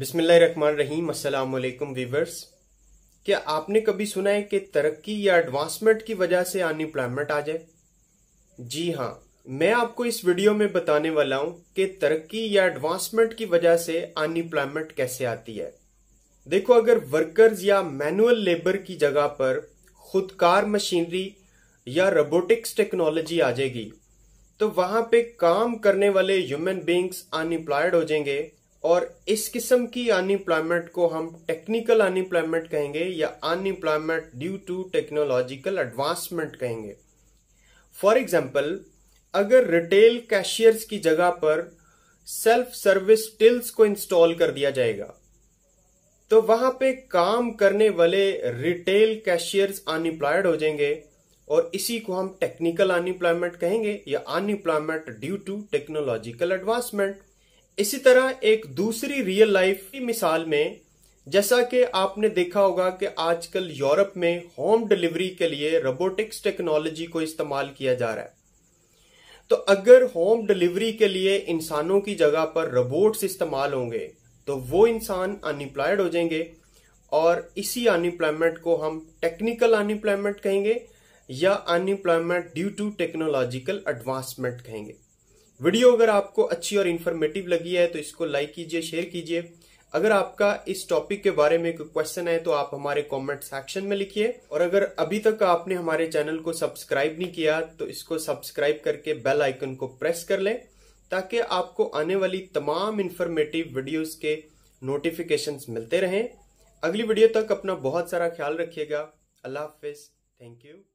बिस्मिल्लाहिर्रहमानिर्रहीम अस्सलाम वालेकुम वीवर्स क्या आपने कभी सुना है कि तरक्की या एडवांसमेंट की वजह से अनएम्प्लॉयमेंट आ जाए जी हाँ मैं आपको इस वीडियो में बताने वाला हूं कि तरक्की या एडवांसमेंट की वजह से अनएम्प्लॉयमेंट कैसे आती है देखो अगर वर्कर्स या मैनुअल लेबर की जगह पर खुदकार मशीनरी या रोबोटिक्स टेक्नोलॉजी आ जाएगी तो वहां पे काम करने वाले ह्यूमन बींग्स अनएम्प्लॉयड हो जाएंगे और इस किस्म की अनएम्प्लॉयमेंट को हम टेक्निकल अनएम्प्लॉयमेंट कहेंगे या unemployment due to technological advancement कहेंगे फॉर एग्जाम्पल अगर रिटेल कैशियर्स की जगह पर सेल्फ सर्विस टिल्स को इंस्टॉल कर दिया जाएगा तो वहां पे काम करने वाले रिटेल कैशियर्स अनएम्प्लॉयड हो जाएंगे और इसी को हम टेक्निकल अनएम्प्लॉयमेंट कहेंगे या unemployment due to technological advancement इसी तरह एक दूसरी रियल लाइफ की मिसाल में जैसा कि आपने देखा होगा कि आजकल यूरोप में होम डिलीवरी के लिए रोबोटिक्स टेक्नोलॉजी को इस्तेमाल किया जा रहा है तो अगर होम डिलीवरी के लिए इंसानों की जगह पर रोबोट्स इस्तेमाल होंगे तो वो इंसान अनएम्प्लॉयड हो जाएंगे और इसी अनएम्प्लॉयमेंट को हम टेक्निकल अनएम्प्लॉयमेंट कहेंगे या unemployment due to technological advancement कहेंगे वीडियो अगर आपको अच्छी और इन्फॉर्मेटिव लगी है तो इसको लाइक कीजिए शेयर कीजिए अगर आपका इस टॉपिक के बारे में कोई क्वेश्चन है तो आप हमारे कमेंट सेक्शन में लिखिए और अगर अभी तक आपने हमारे चैनल को सब्सक्राइब नहीं किया तो इसको सब्सक्राइब करके बेल आइकन को प्रेस कर लें ताकि आपको आने वाली तमाम इन्फॉर्मेटिव वीडियोस के नोटिफिकेशन मिलते रहें अगली वीडियो तक अपना बहुत सारा ख्याल रखिएगा अल्लाह हाफिज थैंक यू